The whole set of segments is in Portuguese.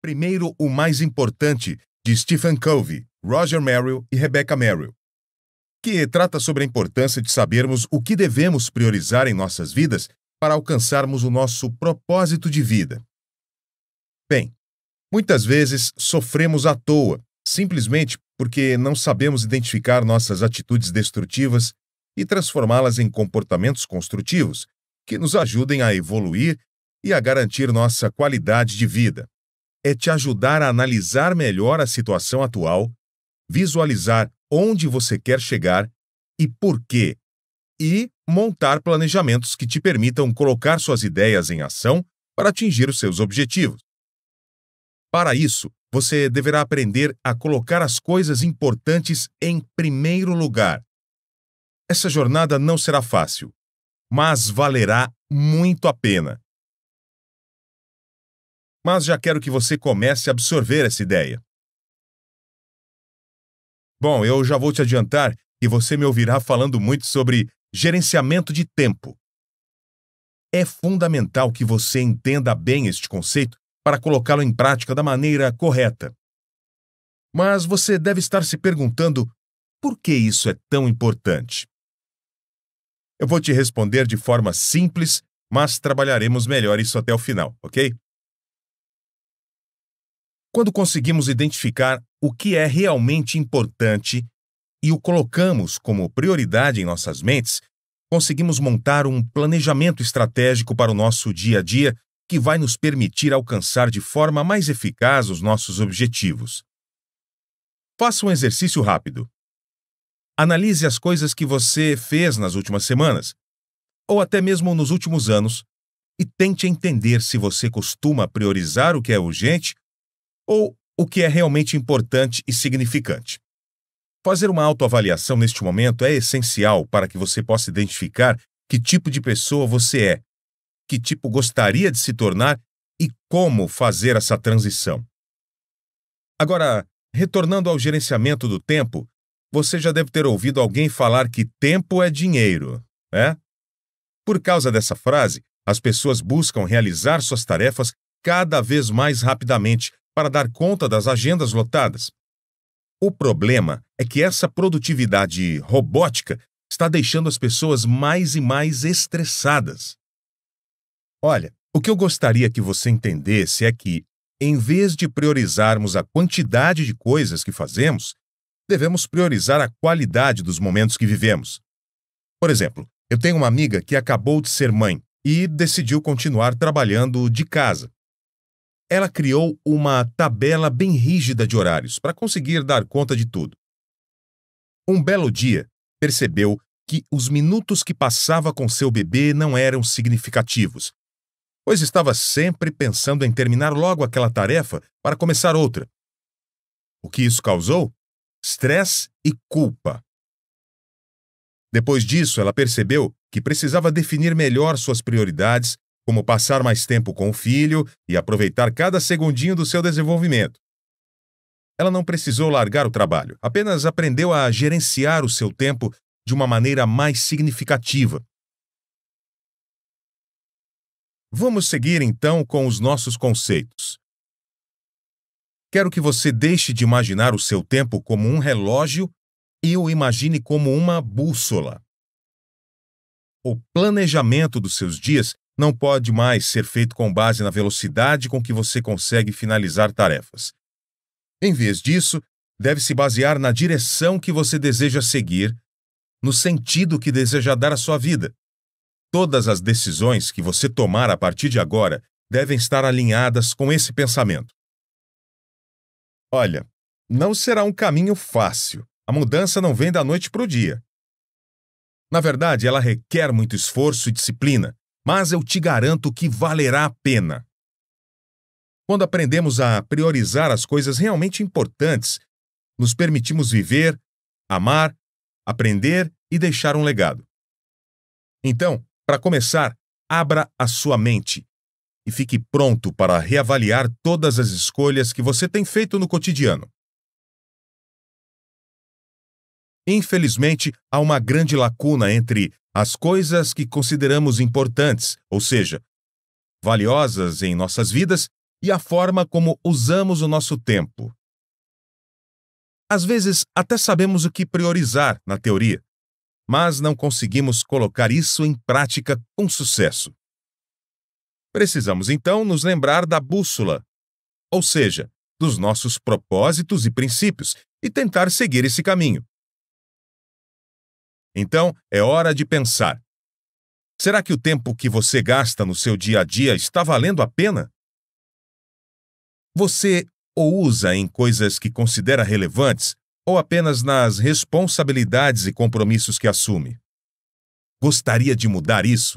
Primeiro, o mais importante, de Stephen Covey, Roger Merrill e Rebecca Merrill, que trata sobre a importância de sabermos o que devemos priorizar em nossas vidas para alcançarmos o nosso propósito de vida. Bem, muitas vezes sofremos à toa, simplesmente porque não sabemos identificar nossas atitudes destrutivas e transformá-las em comportamentos construtivos que nos ajudem a evoluir e a garantir nossa qualidade de vida é te ajudar a analisar melhor a situação atual, visualizar onde você quer chegar e por quê, e montar planejamentos que te permitam colocar suas ideias em ação para atingir os seus objetivos. Para isso, você deverá aprender a colocar as coisas importantes em primeiro lugar. Essa jornada não será fácil, mas valerá muito a pena mas já quero que você comece a absorver essa ideia. Bom, eu já vou te adiantar e você me ouvirá falando muito sobre gerenciamento de tempo. É fundamental que você entenda bem este conceito para colocá-lo em prática da maneira correta. Mas você deve estar se perguntando por que isso é tão importante. Eu vou te responder de forma simples, mas trabalharemos melhor isso até o final, ok? Quando conseguimos identificar o que é realmente importante e o colocamos como prioridade em nossas mentes, conseguimos montar um planejamento estratégico para o nosso dia a dia que vai nos permitir alcançar de forma mais eficaz os nossos objetivos. Faça um exercício rápido. Analise as coisas que você fez nas últimas semanas, ou até mesmo nos últimos anos, e tente entender se você costuma priorizar o que é urgente ou o que é realmente importante e significante. Fazer uma autoavaliação neste momento é essencial para que você possa identificar que tipo de pessoa você é, que tipo gostaria de se tornar e como fazer essa transição. Agora, retornando ao gerenciamento do tempo, você já deve ter ouvido alguém falar que tempo é dinheiro, é? Por causa dessa frase, as pessoas buscam realizar suas tarefas cada vez mais rapidamente para dar conta das agendas lotadas. O problema é que essa produtividade robótica está deixando as pessoas mais e mais estressadas. Olha, o que eu gostaria que você entendesse é que, em vez de priorizarmos a quantidade de coisas que fazemos, devemos priorizar a qualidade dos momentos que vivemos. Por exemplo, eu tenho uma amiga que acabou de ser mãe e decidiu continuar trabalhando de casa ela criou uma tabela bem rígida de horários para conseguir dar conta de tudo. Um belo dia, percebeu que os minutos que passava com seu bebê não eram significativos, pois estava sempre pensando em terminar logo aquela tarefa para começar outra. O que isso causou? Estresse e culpa. Depois disso, ela percebeu que precisava definir melhor suas prioridades como passar mais tempo com o filho e aproveitar cada segundinho do seu desenvolvimento. Ela não precisou largar o trabalho, apenas aprendeu a gerenciar o seu tempo de uma maneira mais significativa. Vamos seguir então com os nossos conceitos. Quero que você deixe de imaginar o seu tempo como um relógio e o imagine como uma bússola. O planejamento dos seus dias não pode mais ser feito com base na velocidade com que você consegue finalizar tarefas. Em vez disso, deve se basear na direção que você deseja seguir, no sentido que deseja dar à sua vida. Todas as decisões que você tomar a partir de agora devem estar alinhadas com esse pensamento. Olha, não será um caminho fácil. A mudança não vem da noite para o dia. Na verdade, ela requer muito esforço e disciplina mas eu te garanto que valerá a pena. Quando aprendemos a priorizar as coisas realmente importantes, nos permitimos viver, amar, aprender e deixar um legado. Então, para começar, abra a sua mente e fique pronto para reavaliar todas as escolhas que você tem feito no cotidiano. Infelizmente, há uma grande lacuna entre as coisas que consideramos importantes, ou seja, valiosas em nossas vidas, e a forma como usamos o nosso tempo. Às vezes, até sabemos o que priorizar na teoria, mas não conseguimos colocar isso em prática com sucesso. Precisamos então nos lembrar da bússola, ou seja, dos nossos propósitos e princípios, e tentar seguir esse caminho. Então, é hora de pensar. Será que o tempo que você gasta no seu dia a dia está valendo a pena? Você ou usa em coisas que considera relevantes ou apenas nas responsabilidades e compromissos que assume? Gostaria de mudar isso?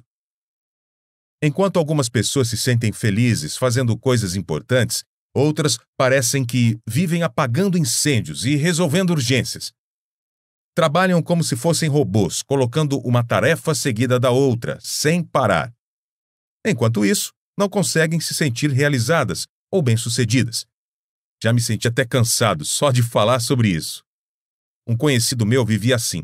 Enquanto algumas pessoas se sentem felizes fazendo coisas importantes, outras parecem que vivem apagando incêndios e resolvendo urgências. Trabalham como se fossem robôs, colocando uma tarefa seguida da outra, sem parar. Enquanto isso, não conseguem se sentir realizadas ou bem-sucedidas. Já me senti até cansado só de falar sobre isso. Um conhecido meu vivia assim,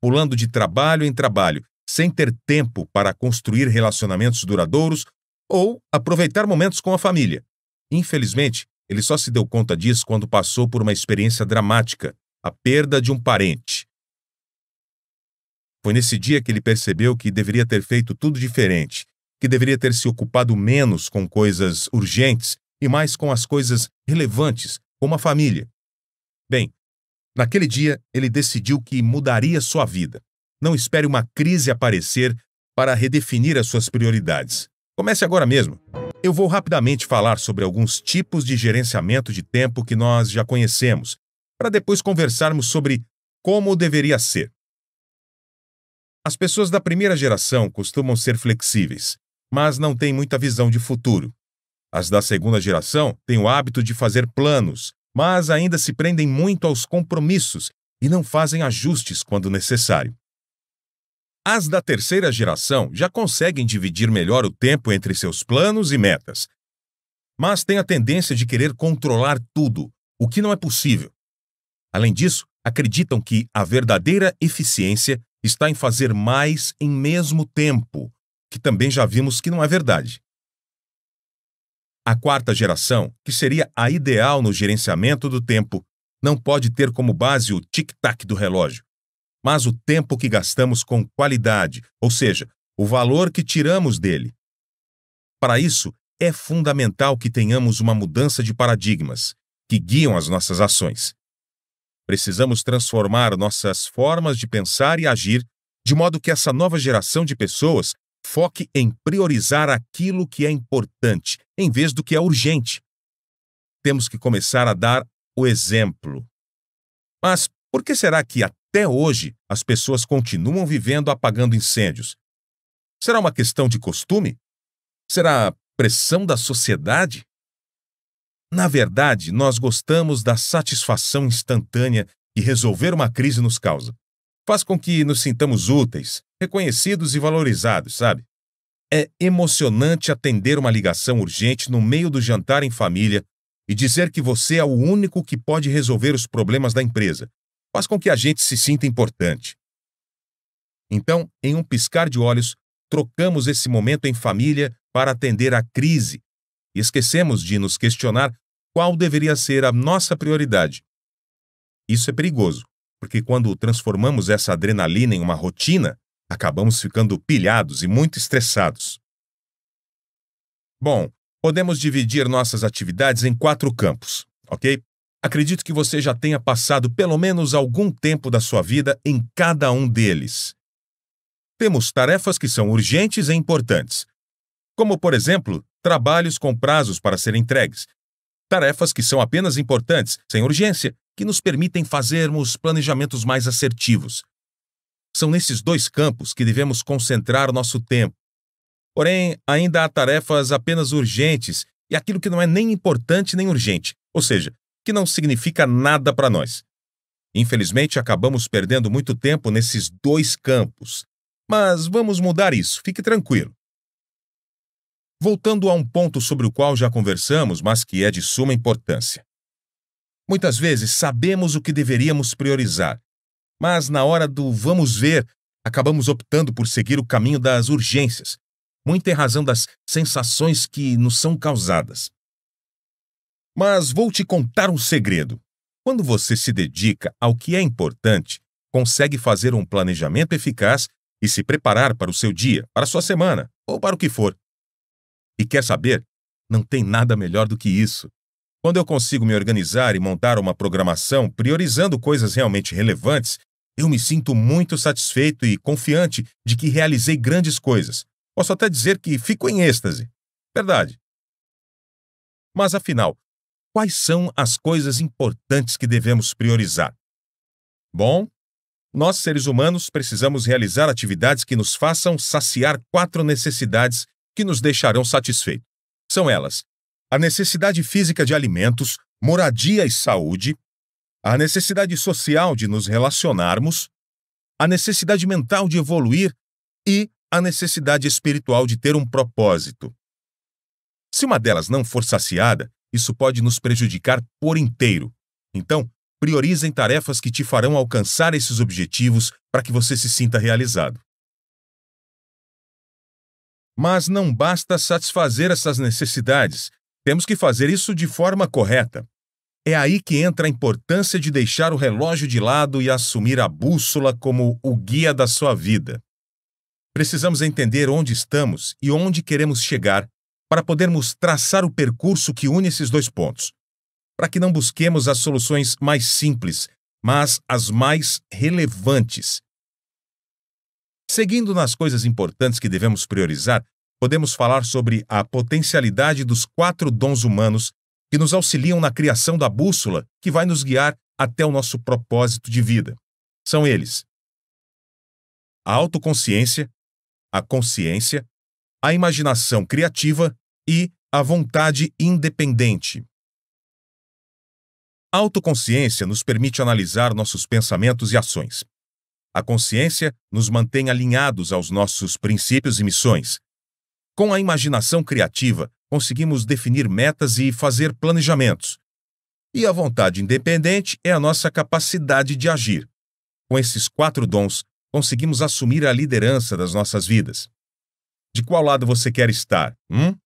pulando de trabalho em trabalho, sem ter tempo para construir relacionamentos duradouros ou aproveitar momentos com a família. Infelizmente, ele só se deu conta disso quando passou por uma experiência dramática, a perda de um parente. Foi nesse dia que ele percebeu que deveria ter feito tudo diferente, que deveria ter se ocupado menos com coisas urgentes e mais com as coisas relevantes, como a família. Bem, naquele dia ele decidiu que mudaria sua vida. Não espere uma crise aparecer para redefinir as suas prioridades. Comece agora mesmo. Eu vou rapidamente falar sobre alguns tipos de gerenciamento de tempo que nós já conhecemos, para depois conversarmos sobre como deveria ser. As pessoas da primeira geração costumam ser flexíveis, mas não têm muita visão de futuro. As da segunda geração têm o hábito de fazer planos, mas ainda se prendem muito aos compromissos e não fazem ajustes quando necessário. As da terceira geração já conseguem dividir melhor o tempo entre seus planos e metas, mas têm a tendência de querer controlar tudo, o que não é possível. Além disso, acreditam que a verdadeira eficiência está em fazer mais em mesmo tempo, que também já vimos que não é verdade. A quarta geração, que seria a ideal no gerenciamento do tempo, não pode ter como base o tic-tac do relógio, mas o tempo que gastamos com qualidade, ou seja, o valor que tiramos dele. Para isso, é fundamental que tenhamos uma mudança de paradigmas que guiam as nossas ações. Precisamos transformar nossas formas de pensar e agir de modo que essa nova geração de pessoas foque em priorizar aquilo que é importante, em vez do que é urgente. Temos que começar a dar o exemplo. Mas por que será que até hoje as pessoas continuam vivendo apagando incêndios? Será uma questão de costume? Será pressão da sociedade? Na verdade, nós gostamos da satisfação instantânea que resolver uma crise nos causa. Faz com que nos sintamos úteis, reconhecidos e valorizados, sabe? É emocionante atender uma ligação urgente no meio do jantar em família e dizer que você é o único que pode resolver os problemas da empresa. Faz com que a gente se sinta importante. Então, em um piscar de olhos, trocamos esse momento em família para atender a crise esquecemos de nos questionar qual deveria ser a nossa prioridade. Isso é perigoso, porque quando transformamos essa adrenalina em uma rotina, acabamos ficando pilhados e muito estressados. Bom, podemos dividir nossas atividades em quatro campos, ok? Acredito que você já tenha passado pelo menos algum tempo da sua vida em cada um deles. Temos tarefas que são urgentes e importantes, como, por exemplo, trabalhos com prazos para serem entregues, tarefas que são apenas importantes, sem urgência, que nos permitem fazermos planejamentos mais assertivos. São nesses dois campos que devemos concentrar nosso tempo. Porém, ainda há tarefas apenas urgentes e aquilo que não é nem importante nem urgente, ou seja, que não significa nada para nós. Infelizmente, acabamos perdendo muito tempo nesses dois campos. Mas vamos mudar isso, fique tranquilo. Voltando a um ponto sobre o qual já conversamos, mas que é de suma importância. Muitas vezes sabemos o que deveríamos priorizar, mas na hora do vamos ver, acabamos optando por seguir o caminho das urgências, muito em razão das sensações que nos são causadas. Mas vou te contar um segredo. Quando você se dedica ao que é importante, consegue fazer um planejamento eficaz e se preparar para o seu dia, para a sua semana ou para o que for. E quer saber? Não tem nada melhor do que isso. Quando eu consigo me organizar e montar uma programação priorizando coisas realmente relevantes, eu me sinto muito satisfeito e confiante de que realizei grandes coisas. Posso até dizer que fico em êxtase. Verdade. Mas afinal, quais são as coisas importantes que devemos priorizar? Bom, nós seres humanos precisamos realizar atividades que nos façam saciar quatro necessidades que nos deixarão satisfeitos. São elas: a necessidade física de alimentos, moradia e saúde, a necessidade social de nos relacionarmos, a necessidade mental de evoluir e a necessidade espiritual de ter um propósito. Se uma delas não for saciada, isso pode nos prejudicar por inteiro. Então, priorizem tarefas que te farão alcançar esses objetivos para que você se sinta realizado. Mas não basta satisfazer essas necessidades, temos que fazer isso de forma correta. É aí que entra a importância de deixar o relógio de lado e assumir a bússola como o guia da sua vida. Precisamos entender onde estamos e onde queremos chegar para podermos traçar o percurso que une esses dois pontos, para que não busquemos as soluções mais simples, mas as mais relevantes, Seguindo nas coisas importantes que devemos priorizar, podemos falar sobre a potencialidade dos quatro dons humanos que nos auxiliam na criação da bússola que vai nos guiar até o nosso propósito de vida. São eles: a autoconsciência, a consciência, a imaginação criativa e a vontade independente. A autoconsciência nos permite analisar nossos pensamentos e ações. A consciência nos mantém alinhados aos nossos princípios e missões. Com a imaginação criativa, conseguimos definir metas e fazer planejamentos. E a vontade independente é a nossa capacidade de agir. Com esses quatro dons, conseguimos assumir a liderança das nossas vidas. De qual lado você quer estar? Hum?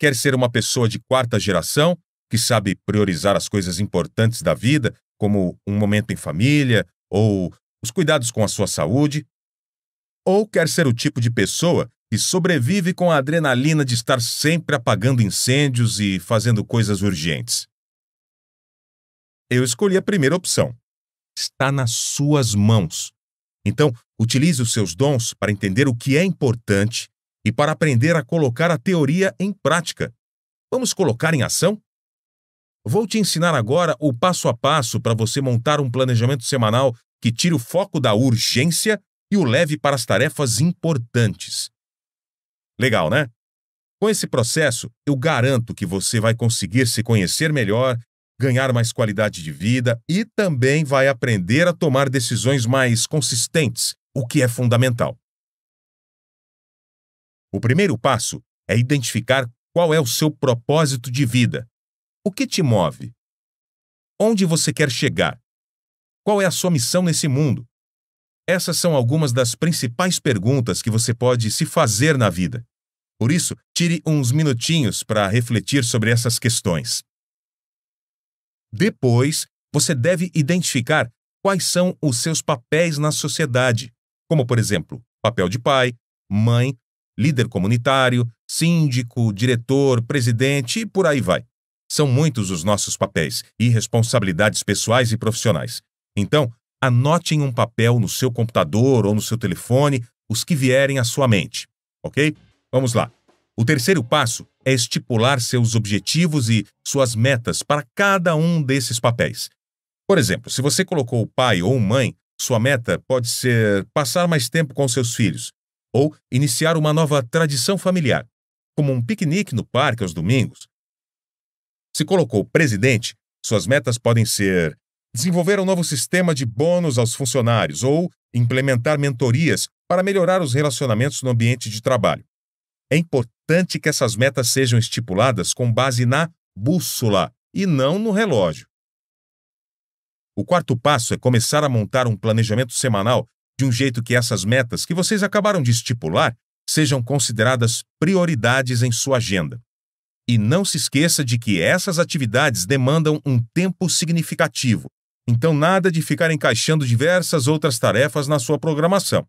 Quer ser uma pessoa de quarta geração, que sabe priorizar as coisas importantes da vida, como um momento em família ou os cuidados com a sua saúde, ou quer ser o tipo de pessoa que sobrevive com a adrenalina de estar sempre apagando incêndios e fazendo coisas urgentes? Eu escolhi a primeira opção. Está nas suas mãos. Então, utilize os seus dons para entender o que é importante e para aprender a colocar a teoria em prática. Vamos colocar em ação? Vou te ensinar agora o passo a passo para você montar um planejamento semanal que tire o foco da urgência e o leve para as tarefas importantes. Legal, né? Com esse processo, eu garanto que você vai conseguir se conhecer melhor, ganhar mais qualidade de vida e também vai aprender a tomar decisões mais consistentes, o que é fundamental. O primeiro passo é identificar qual é o seu propósito de vida. O que te move? Onde você quer chegar? Qual é a sua missão nesse mundo? Essas são algumas das principais perguntas que você pode se fazer na vida. Por isso, tire uns minutinhos para refletir sobre essas questões. Depois, você deve identificar quais são os seus papéis na sociedade, como, por exemplo, papel de pai, mãe, líder comunitário, síndico, diretor, presidente e por aí vai. São muitos os nossos papéis e responsabilidades pessoais e profissionais. Então, anote em um papel no seu computador ou no seu telefone os que vierem à sua mente, ok? Vamos lá. O terceiro passo é estipular seus objetivos e suas metas para cada um desses papéis. Por exemplo, se você colocou pai ou mãe, sua meta pode ser passar mais tempo com seus filhos ou iniciar uma nova tradição familiar, como um piquenique no parque aos domingos. Se colocou presidente, suas metas podem ser desenvolver um novo sistema de bônus aos funcionários ou implementar mentorias para melhorar os relacionamentos no ambiente de trabalho. É importante que essas metas sejam estipuladas com base na bússola e não no relógio. O quarto passo é começar a montar um planejamento semanal de um jeito que essas metas que vocês acabaram de estipular sejam consideradas prioridades em sua agenda. E não se esqueça de que essas atividades demandam um tempo significativo então, nada de ficar encaixando diversas outras tarefas na sua programação.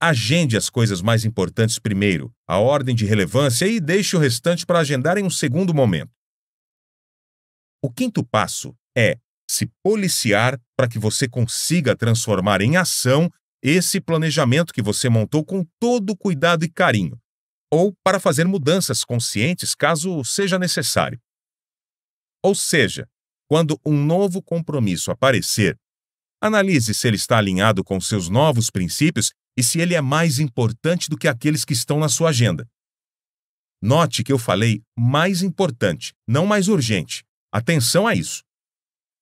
Agende as coisas mais importantes primeiro, a ordem de relevância e deixe o restante para agendar em um segundo momento. O quinto passo é se policiar para que você consiga transformar em ação esse planejamento que você montou com todo cuidado e carinho, ou para fazer mudanças conscientes caso seja necessário. Ou seja, quando um novo compromisso aparecer, analise se ele está alinhado com seus novos princípios e se ele é mais importante do que aqueles que estão na sua agenda. Note que eu falei mais importante, não mais urgente. Atenção a isso.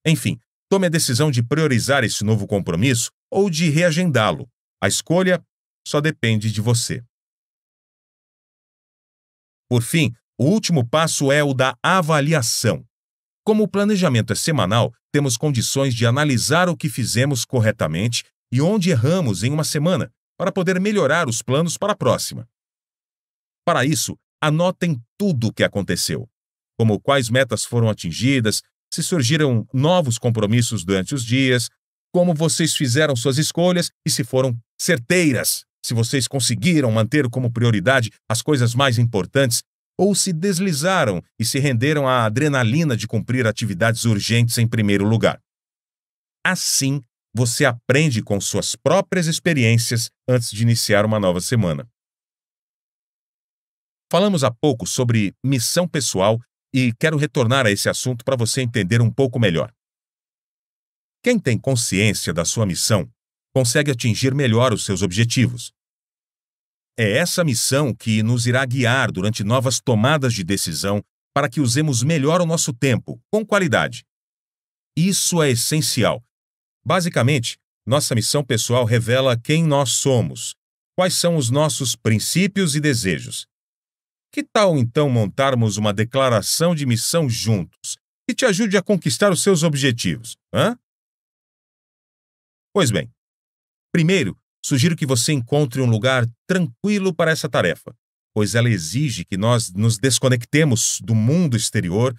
Enfim, tome a decisão de priorizar esse novo compromisso ou de reagendá-lo. A escolha só depende de você. Por fim, o último passo é o da avaliação. Como o planejamento é semanal, temos condições de analisar o que fizemos corretamente e onde erramos em uma semana, para poder melhorar os planos para a próxima. Para isso, anotem tudo o que aconteceu, como quais metas foram atingidas, se surgiram novos compromissos durante os dias, como vocês fizeram suas escolhas e se foram certeiras, se vocês conseguiram manter como prioridade as coisas mais importantes ou se deslizaram e se renderam à adrenalina de cumprir atividades urgentes em primeiro lugar. Assim, você aprende com suas próprias experiências antes de iniciar uma nova semana. Falamos há pouco sobre missão pessoal e quero retornar a esse assunto para você entender um pouco melhor. Quem tem consciência da sua missão consegue atingir melhor os seus objetivos, é essa missão que nos irá guiar durante novas tomadas de decisão para que usemos melhor o nosso tempo, com qualidade. Isso é essencial. Basicamente, nossa missão pessoal revela quem nós somos, quais são os nossos princípios e desejos. Que tal então montarmos uma declaração de missão juntos, que te ajude a conquistar os seus objetivos? Hã? Pois bem, primeiro, Sugiro que você encontre um lugar tranquilo para essa tarefa, pois ela exige que nós nos desconectemos do mundo exterior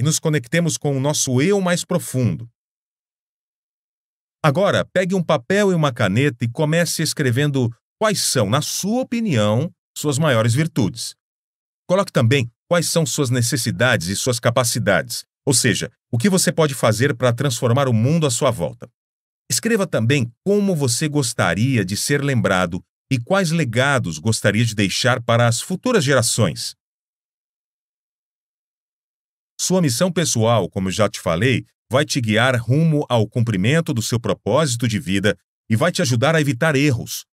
e nos conectemos com o nosso eu mais profundo. Agora, pegue um papel e uma caneta e comece escrevendo quais são, na sua opinião, suas maiores virtudes. Coloque também quais são suas necessidades e suas capacidades, ou seja, o que você pode fazer para transformar o mundo à sua volta. Escreva também como você gostaria de ser lembrado e quais legados gostaria de deixar para as futuras gerações. Sua missão pessoal, como já te falei, vai te guiar rumo ao cumprimento do seu propósito de vida e vai te ajudar a evitar erros.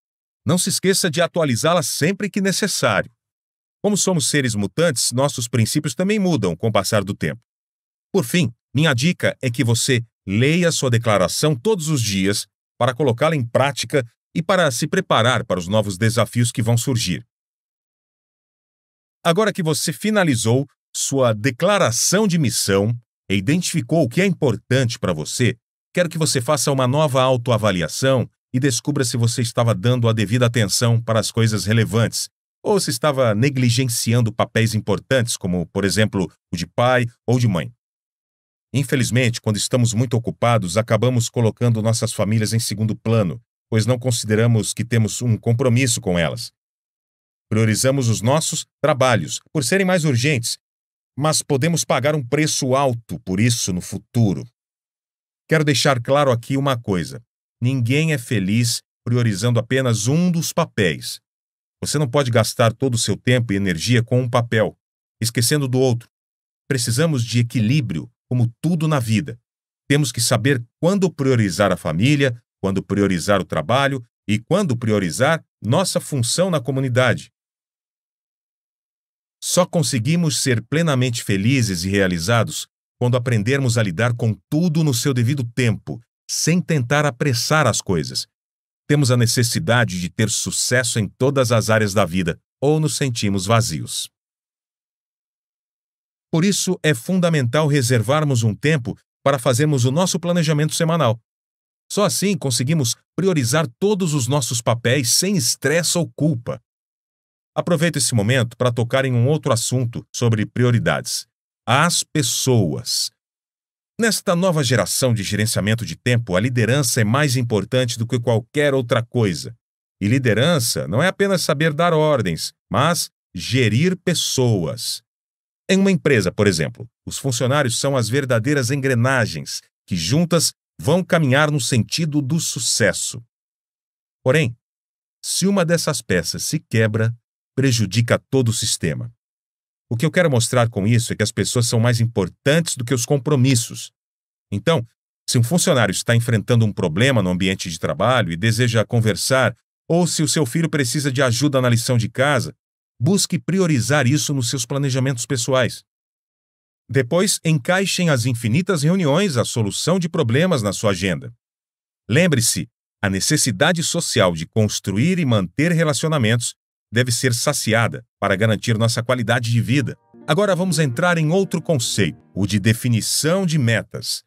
Não se esqueça de atualizá-la sempre que necessário. Como somos seres mutantes, nossos princípios também mudam com o passar do tempo. Por fim, minha dica é que você Leia sua declaração todos os dias para colocá-la em prática e para se preparar para os novos desafios que vão surgir. Agora que você finalizou sua declaração de missão e identificou o que é importante para você, quero que você faça uma nova autoavaliação e descubra se você estava dando a devida atenção para as coisas relevantes ou se estava negligenciando papéis importantes, como, por exemplo, o de pai ou de mãe. Infelizmente, quando estamos muito ocupados, acabamos colocando nossas famílias em segundo plano, pois não consideramos que temos um compromisso com elas. Priorizamos os nossos trabalhos, por serem mais urgentes, mas podemos pagar um preço alto por isso no futuro. Quero deixar claro aqui uma coisa: ninguém é feliz priorizando apenas um dos papéis. Você não pode gastar todo o seu tempo e energia com um papel, esquecendo do outro. Precisamos de equilíbrio como tudo na vida. Temos que saber quando priorizar a família, quando priorizar o trabalho e quando priorizar nossa função na comunidade. Só conseguimos ser plenamente felizes e realizados quando aprendermos a lidar com tudo no seu devido tempo, sem tentar apressar as coisas. Temos a necessidade de ter sucesso em todas as áreas da vida ou nos sentimos vazios. Por isso, é fundamental reservarmos um tempo para fazermos o nosso planejamento semanal. Só assim conseguimos priorizar todos os nossos papéis sem estresse ou culpa. Aproveito esse momento para tocar em um outro assunto sobre prioridades: as pessoas. Nesta nova geração de gerenciamento de tempo, a liderança é mais importante do que qualquer outra coisa. E liderança não é apenas saber dar ordens, mas gerir pessoas. Em uma empresa, por exemplo, os funcionários são as verdadeiras engrenagens que juntas vão caminhar no sentido do sucesso. Porém, se uma dessas peças se quebra, prejudica todo o sistema. O que eu quero mostrar com isso é que as pessoas são mais importantes do que os compromissos. Então, se um funcionário está enfrentando um problema no ambiente de trabalho e deseja conversar, ou se o seu filho precisa de ajuda na lição de casa, Busque priorizar isso nos seus planejamentos pessoais. Depois, encaixem as infinitas reuniões à solução de problemas na sua agenda. Lembre-se, a necessidade social de construir e manter relacionamentos deve ser saciada para garantir nossa qualidade de vida. Agora vamos entrar em outro conceito, o de definição de metas.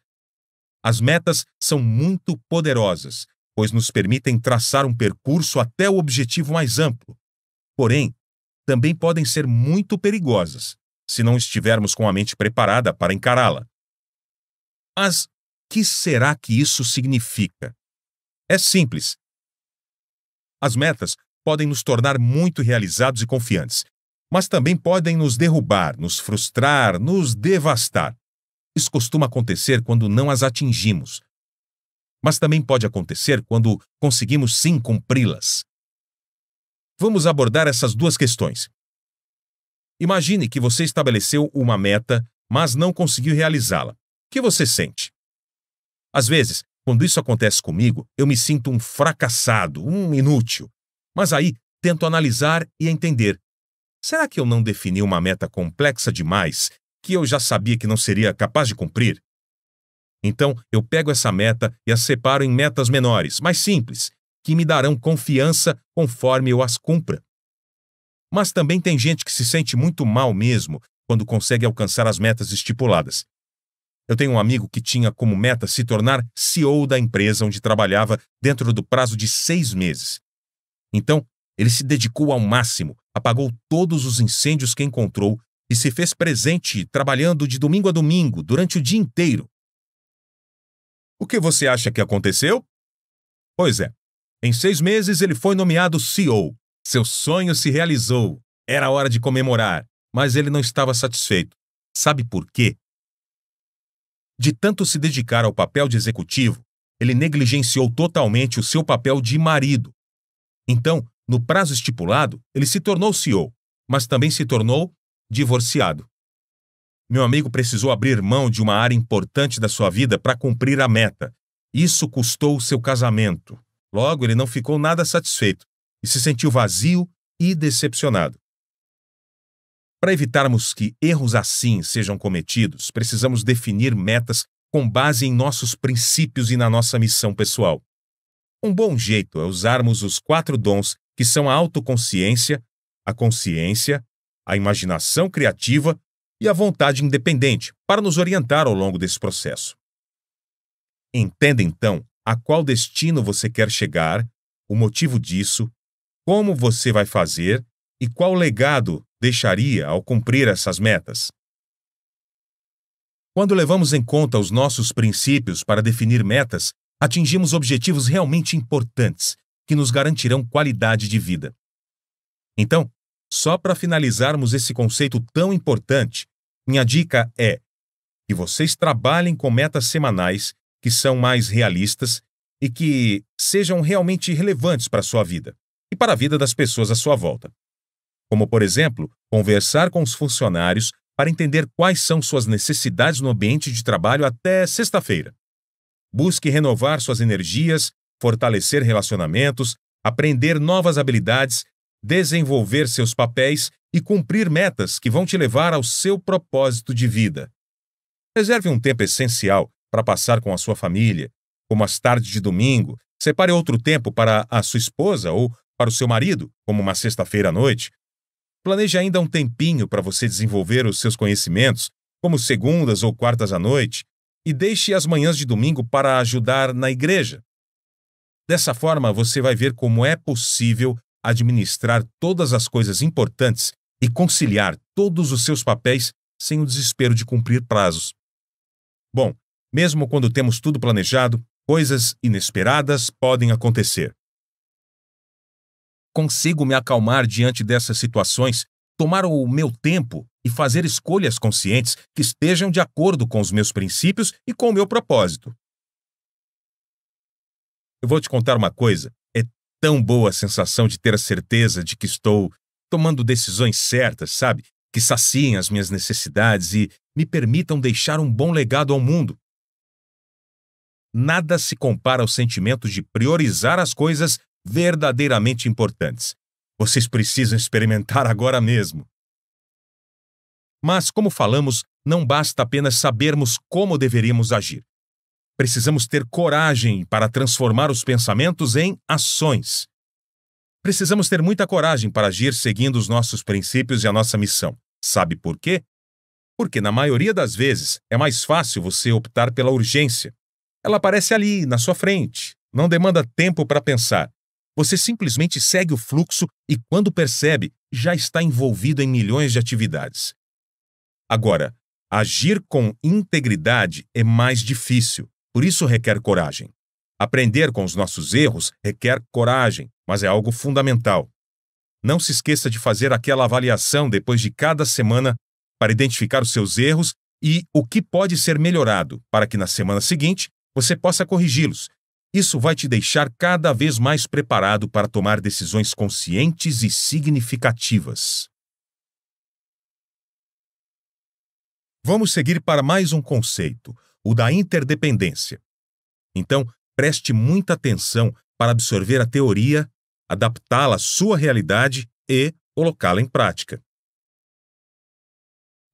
As metas são muito poderosas, pois nos permitem traçar um percurso até o objetivo mais amplo. Porém, também podem ser muito perigosas, se não estivermos com a mente preparada para encará-la. Mas que será que isso significa? É simples. As metas podem nos tornar muito realizados e confiantes, mas também podem nos derrubar, nos frustrar, nos devastar. Isso costuma acontecer quando não as atingimos. Mas também pode acontecer quando conseguimos sim cumpri-las. Vamos abordar essas duas questões. Imagine que você estabeleceu uma meta, mas não conseguiu realizá-la. O que você sente? Às vezes, quando isso acontece comigo, eu me sinto um fracassado, um inútil. Mas aí tento analisar e entender. Será que eu não defini uma meta complexa demais que eu já sabia que não seria capaz de cumprir? Então, eu pego essa meta e a separo em metas menores, mais simples, que me darão confiança conforme eu as cumpra. Mas também tem gente que se sente muito mal mesmo quando consegue alcançar as metas estipuladas. Eu tenho um amigo que tinha como meta se tornar CEO da empresa onde trabalhava dentro do prazo de seis meses. Então, ele se dedicou ao máximo, apagou todos os incêndios que encontrou e se fez presente trabalhando de domingo a domingo durante o dia inteiro. O que você acha que aconteceu? Pois é, em seis meses, ele foi nomeado CEO. Seu sonho se realizou. Era hora de comemorar, mas ele não estava satisfeito. Sabe por quê? De tanto se dedicar ao papel de executivo, ele negligenciou totalmente o seu papel de marido. Então, no prazo estipulado, ele se tornou CEO, mas também se tornou divorciado. Meu amigo precisou abrir mão de uma área importante da sua vida para cumprir a meta. Isso custou o seu casamento. Logo, ele não ficou nada satisfeito e se sentiu vazio e decepcionado. Para evitarmos que erros assim sejam cometidos, precisamos definir metas com base em nossos princípios e na nossa missão pessoal. Um bom jeito é usarmos os quatro dons que são a autoconsciência, a consciência, a imaginação criativa e a vontade independente para nos orientar ao longo desse processo. Entenda então a qual destino você quer chegar, o motivo disso, como você vai fazer e qual legado deixaria ao cumprir essas metas. Quando levamos em conta os nossos princípios para definir metas, atingimos objetivos realmente importantes que nos garantirão qualidade de vida. Então, só para finalizarmos esse conceito tão importante, minha dica é que vocês trabalhem com metas semanais que são mais realistas e que sejam realmente relevantes para a sua vida e para a vida das pessoas à sua volta. Como, por exemplo, conversar com os funcionários para entender quais são suas necessidades no ambiente de trabalho até sexta-feira. Busque renovar suas energias, fortalecer relacionamentos, aprender novas habilidades, desenvolver seus papéis e cumprir metas que vão te levar ao seu propósito de vida. Reserve um tempo essencial para passar com a sua família, como as tardes de domingo, separe outro tempo para a sua esposa ou para o seu marido, como uma sexta-feira à noite. Planeje ainda um tempinho para você desenvolver os seus conhecimentos, como segundas ou quartas à noite, e deixe as manhãs de domingo para ajudar na igreja. Dessa forma, você vai ver como é possível administrar todas as coisas importantes e conciliar todos os seus papéis sem o desespero de cumprir prazos. Bom, mesmo quando temos tudo planejado, coisas inesperadas podem acontecer. Consigo me acalmar diante dessas situações, tomar o meu tempo e fazer escolhas conscientes que estejam de acordo com os meus princípios e com o meu propósito. Eu vou te contar uma coisa: é tão boa a sensação de ter a certeza de que estou tomando decisões certas, sabe? Que saciem as minhas necessidades e me permitam deixar um bom legado ao mundo nada se compara ao sentimento de priorizar as coisas verdadeiramente importantes. Vocês precisam experimentar agora mesmo. Mas, como falamos, não basta apenas sabermos como deveríamos agir. Precisamos ter coragem para transformar os pensamentos em ações. Precisamos ter muita coragem para agir seguindo os nossos princípios e a nossa missão. Sabe por quê? Porque, na maioria das vezes, é mais fácil você optar pela urgência, ela aparece ali, na sua frente. Não demanda tempo para pensar. Você simplesmente segue o fluxo e, quando percebe, já está envolvido em milhões de atividades. Agora, agir com integridade é mais difícil, por isso requer coragem. Aprender com os nossos erros requer coragem, mas é algo fundamental. Não se esqueça de fazer aquela avaliação depois de cada semana para identificar os seus erros e o que pode ser melhorado, para que na semana seguinte você possa corrigi-los. Isso vai te deixar cada vez mais preparado para tomar decisões conscientes e significativas. Vamos seguir para mais um conceito, o da interdependência. Então, preste muita atenção para absorver a teoria, adaptá-la à sua realidade e colocá-la em prática.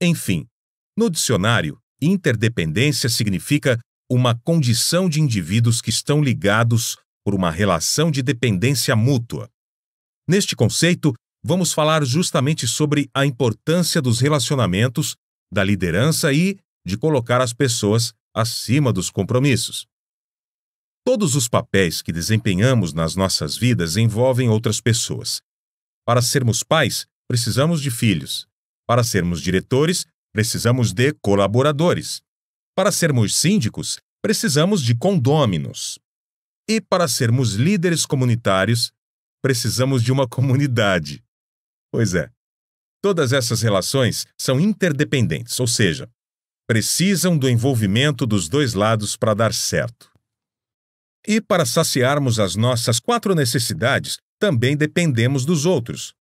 Enfim, no dicionário, interdependência significa uma condição de indivíduos que estão ligados por uma relação de dependência mútua. Neste conceito, vamos falar justamente sobre a importância dos relacionamentos, da liderança e de colocar as pessoas acima dos compromissos. Todos os papéis que desempenhamos nas nossas vidas envolvem outras pessoas. Para sermos pais, precisamos de filhos. Para sermos diretores, precisamos de colaboradores. Para sermos síndicos, precisamos de condôminos. E para sermos líderes comunitários, precisamos de uma comunidade. Pois é. Todas essas relações são interdependentes, ou seja, precisam do envolvimento dos dois lados para dar certo. E para saciarmos as nossas quatro necessidades, também dependemos dos outros.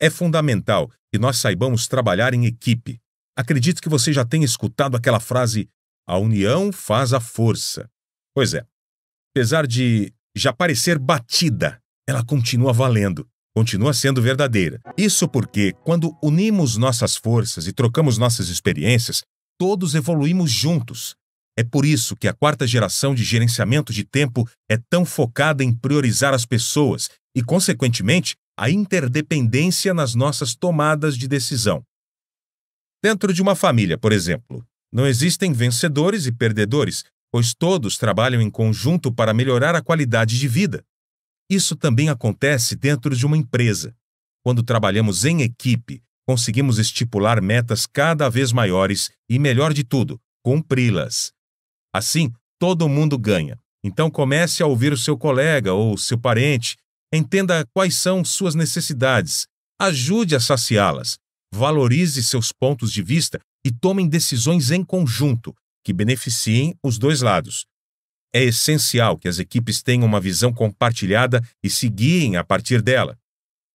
É fundamental que nós saibamos trabalhar em equipe, Acredito que você já tenha escutado aquela frase: a união faz a força. Pois é, apesar de já parecer batida, ela continua valendo, continua sendo verdadeira. Isso porque, quando unimos nossas forças e trocamos nossas experiências, todos evoluímos juntos. É por isso que a quarta geração de gerenciamento de tempo é tão focada em priorizar as pessoas e, consequentemente, a interdependência nas nossas tomadas de decisão. Dentro de uma família, por exemplo, não existem vencedores e perdedores, pois todos trabalham em conjunto para melhorar a qualidade de vida. Isso também acontece dentro de uma empresa. Quando trabalhamos em equipe, conseguimos estipular metas cada vez maiores e, melhor de tudo, cumpri-las. Assim, todo mundo ganha. Então comece a ouvir o seu colega ou seu parente, entenda quais são suas necessidades, ajude a saciá-las valorize seus pontos de vista e tomem decisões em conjunto que beneficiem os dois lados. É essencial que as equipes tenham uma visão compartilhada e se guiem a partir dela.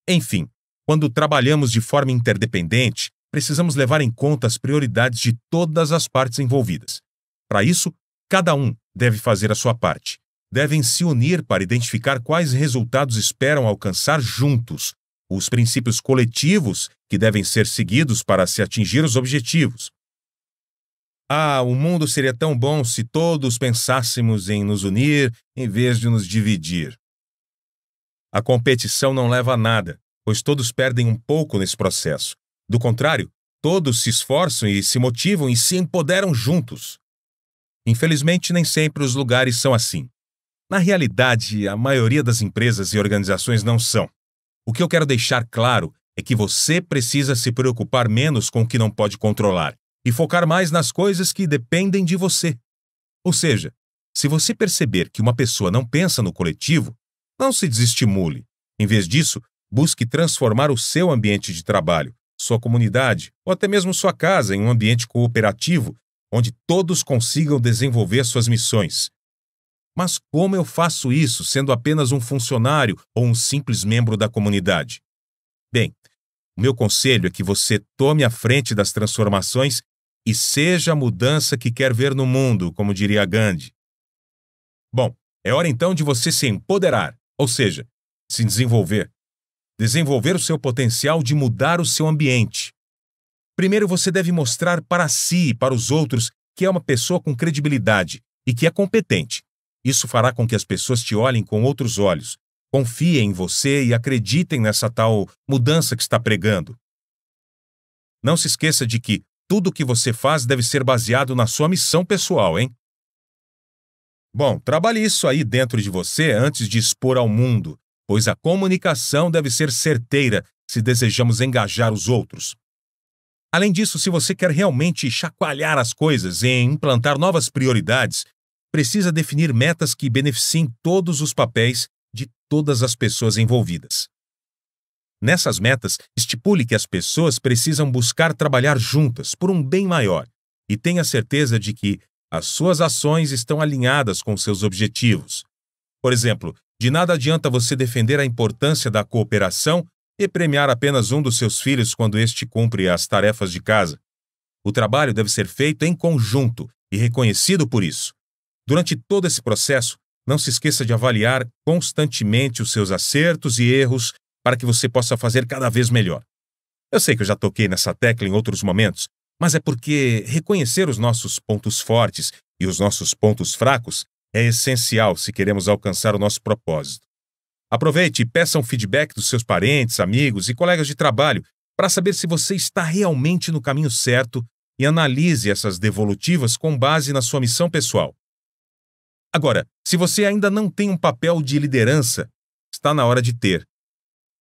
Enfim, quando trabalhamos de forma interdependente, precisamos levar em conta as prioridades de todas as partes envolvidas. Para isso, cada um deve fazer a sua parte. Devem se unir para identificar quais resultados esperam alcançar juntos os princípios coletivos que devem ser seguidos para se atingir os objetivos. Ah, o mundo seria tão bom se todos pensássemos em nos unir em vez de nos dividir. A competição não leva a nada, pois todos perdem um pouco nesse processo. Do contrário, todos se esforçam e se motivam e se empoderam juntos. Infelizmente, nem sempre os lugares são assim. Na realidade, a maioria das empresas e organizações não são. O que eu quero deixar claro é que você precisa se preocupar menos com o que não pode controlar e focar mais nas coisas que dependem de você. Ou seja, se você perceber que uma pessoa não pensa no coletivo, não se desestimule. Em vez disso, busque transformar o seu ambiente de trabalho, sua comunidade ou até mesmo sua casa em um ambiente cooperativo onde todos consigam desenvolver suas missões. Mas como eu faço isso sendo apenas um funcionário ou um simples membro da comunidade? Bem, o meu conselho é que você tome a frente das transformações e seja a mudança que quer ver no mundo, como diria Gandhi. Bom, é hora então de você se empoderar, ou seja, se desenvolver. Desenvolver o seu potencial de mudar o seu ambiente. Primeiro você deve mostrar para si e para os outros que é uma pessoa com credibilidade e que é competente isso fará com que as pessoas te olhem com outros olhos, confiem em você e acreditem nessa tal mudança que está pregando. Não se esqueça de que tudo o que você faz deve ser baseado na sua missão pessoal, hein? Bom, trabalhe isso aí dentro de você antes de expor ao mundo, pois a comunicação deve ser certeira se desejamos engajar os outros. Além disso, se você quer realmente chacoalhar as coisas e implantar novas prioridades, precisa definir metas que beneficiem todos os papéis de todas as pessoas envolvidas. Nessas metas, estipule que as pessoas precisam buscar trabalhar juntas por um bem maior e tenha certeza de que as suas ações estão alinhadas com seus objetivos. Por exemplo, de nada adianta você defender a importância da cooperação e premiar apenas um dos seus filhos quando este cumpre as tarefas de casa. O trabalho deve ser feito em conjunto e reconhecido por isso. Durante todo esse processo, não se esqueça de avaliar constantemente os seus acertos e erros para que você possa fazer cada vez melhor. Eu sei que eu já toquei nessa tecla em outros momentos, mas é porque reconhecer os nossos pontos fortes e os nossos pontos fracos é essencial se queremos alcançar o nosso propósito. Aproveite e peça um feedback dos seus parentes, amigos e colegas de trabalho para saber se você está realmente no caminho certo e analise essas devolutivas com base na sua missão pessoal. Agora, se você ainda não tem um papel de liderança, está na hora de ter.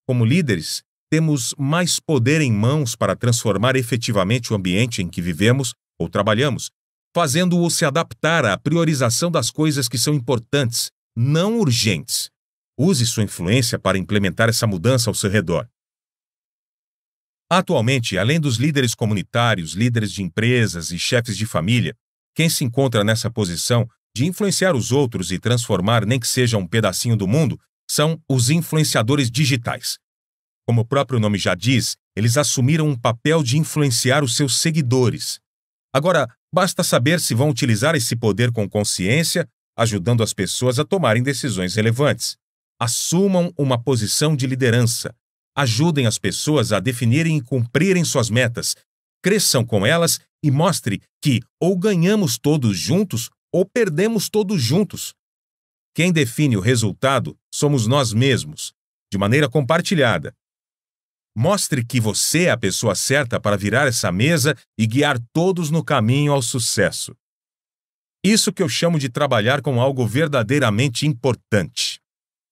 Como líderes, temos mais poder em mãos para transformar efetivamente o ambiente em que vivemos ou trabalhamos, fazendo-o se adaptar à priorização das coisas que são importantes, não urgentes. Use sua influência para implementar essa mudança ao seu redor. Atualmente, além dos líderes comunitários, líderes de empresas e chefes de família, quem se encontra nessa posição de influenciar os outros e transformar nem que seja um pedacinho do mundo são os influenciadores digitais. Como o próprio nome já diz, eles assumiram um papel de influenciar os seus seguidores. Agora, basta saber se vão utilizar esse poder com consciência, ajudando as pessoas a tomarem decisões relevantes. Assumam uma posição de liderança. Ajudem as pessoas a definirem e cumprirem suas metas. Cresçam com elas e mostre que ou ganhamos todos juntos ou perdemos todos juntos. Quem define o resultado somos nós mesmos, de maneira compartilhada. Mostre que você é a pessoa certa para virar essa mesa e guiar todos no caminho ao sucesso. Isso que eu chamo de trabalhar com algo verdadeiramente importante.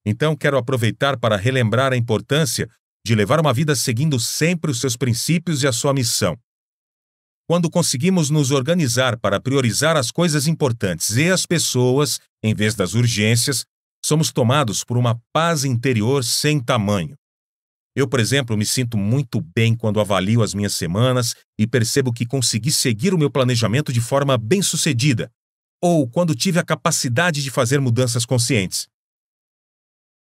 Então, quero aproveitar para relembrar a importância de levar uma vida seguindo sempre os seus princípios e a sua missão quando conseguimos nos organizar para priorizar as coisas importantes e as pessoas, em vez das urgências, somos tomados por uma paz interior sem tamanho. Eu, por exemplo, me sinto muito bem quando avalio as minhas semanas e percebo que consegui seguir o meu planejamento de forma bem-sucedida, ou quando tive a capacidade de fazer mudanças conscientes.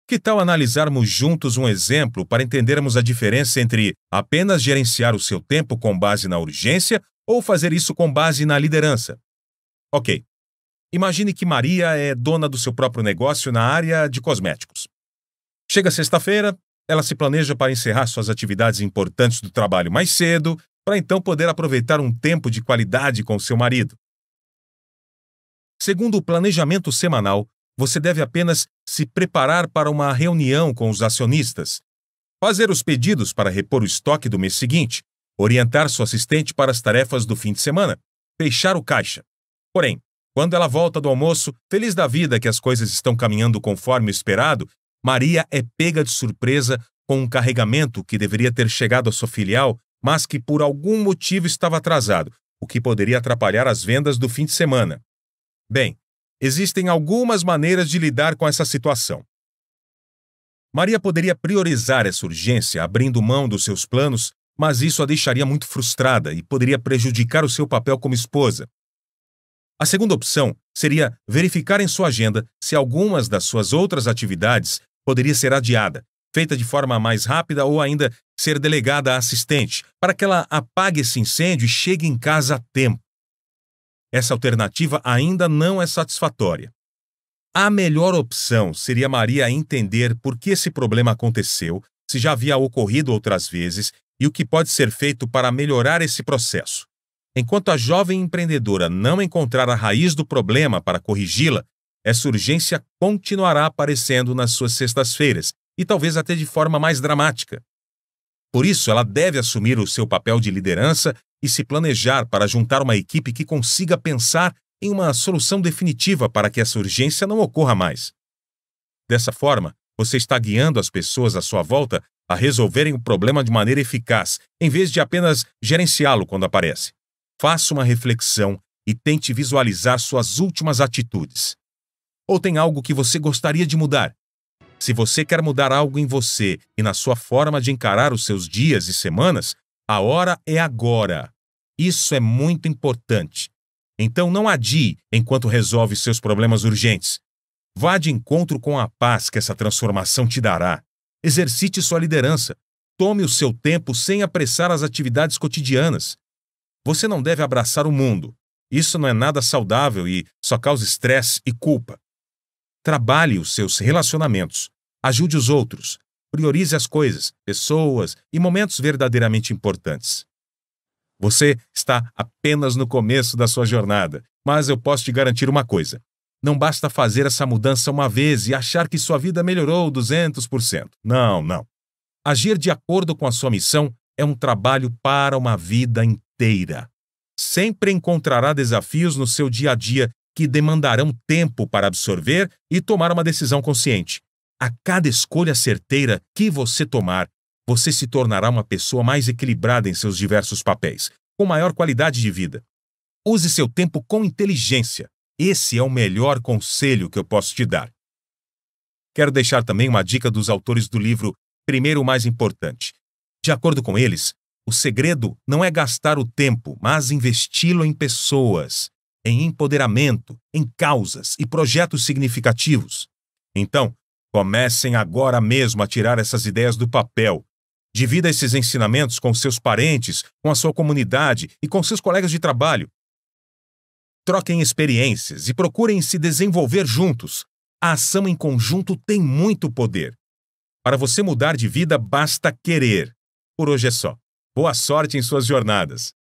Que tal analisarmos juntos um exemplo para entendermos a diferença entre apenas gerenciar o seu tempo com base na urgência ou fazer isso com base na liderança? Ok. Imagine que Maria é dona do seu próprio negócio na área de cosméticos. Chega sexta-feira, ela se planeja para encerrar suas atividades importantes do trabalho mais cedo, para então poder aproveitar um tempo de qualidade com seu marido. Segundo o planejamento semanal, você deve apenas se preparar para uma reunião com os acionistas, fazer os pedidos para repor o estoque do mês seguinte, orientar sua assistente para as tarefas do fim de semana, fechar o caixa. Porém, quando ela volta do almoço, feliz da vida que as coisas estão caminhando conforme esperado, Maria é pega de surpresa com um carregamento que deveria ter chegado à sua filial, mas que por algum motivo estava atrasado, o que poderia atrapalhar as vendas do fim de semana. Bem, existem algumas maneiras de lidar com essa situação. Maria poderia priorizar essa urgência abrindo mão dos seus planos, mas isso a deixaria muito frustrada e poderia prejudicar o seu papel como esposa. A segunda opção seria verificar em sua agenda se algumas das suas outras atividades poderia ser adiada, feita de forma mais rápida ou ainda ser delegada a assistente, para que ela apague esse incêndio e chegue em casa a tempo essa alternativa ainda não é satisfatória. A melhor opção seria Maria entender por que esse problema aconteceu, se já havia ocorrido outras vezes e o que pode ser feito para melhorar esse processo. Enquanto a jovem empreendedora não encontrar a raiz do problema para corrigi-la, essa urgência continuará aparecendo nas suas sextas-feiras e talvez até de forma mais dramática. Por isso, ela deve assumir o seu papel de liderança e se planejar para juntar uma equipe que consiga pensar em uma solução definitiva para que essa urgência não ocorra mais. Dessa forma, você está guiando as pessoas à sua volta a resolverem o problema de maneira eficaz, em vez de apenas gerenciá-lo quando aparece. Faça uma reflexão e tente visualizar suas últimas atitudes. Ou tem algo que você gostaria de mudar? Se você quer mudar algo em você e na sua forma de encarar os seus dias e semanas, a hora é agora. Isso é muito importante. Então não adie enquanto resolve seus problemas urgentes. Vá de encontro com a paz que essa transformação te dará. Exercite sua liderança. Tome o seu tempo sem apressar as atividades cotidianas. Você não deve abraçar o mundo. Isso não é nada saudável e só causa estresse e culpa. Trabalhe os seus relacionamentos. Ajude os outros. Priorize as coisas, pessoas e momentos verdadeiramente importantes. Você está apenas no começo da sua jornada, mas eu posso te garantir uma coisa: não basta fazer essa mudança uma vez e achar que sua vida melhorou 200%. Não, não. Agir de acordo com a sua missão é um trabalho para uma vida inteira. Sempre encontrará desafios no seu dia a dia que demandarão tempo para absorver e tomar uma decisão consciente. A cada escolha certeira que você tomar, você se tornará uma pessoa mais equilibrada em seus diversos papéis, com maior qualidade de vida. Use seu tempo com inteligência. Esse é o melhor conselho que eu posso te dar. Quero deixar também uma dica dos autores do livro Primeiro Mais Importante. De acordo com eles, o segredo não é gastar o tempo, mas investi-lo em pessoas, em empoderamento, em causas e projetos significativos. Então, comecem agora mesmo a tirar essas ideias do papel Divida esses ensinamentos com seus parentes, com a sua comunidade e com seus colegas de trabalho. Troquem experiências e procurem se desenvolver juntos. A ação em conjunto tem muito poder. Para você mudar de vida, basta querer. Por hoje é só. Boa sorte em suas jornadas.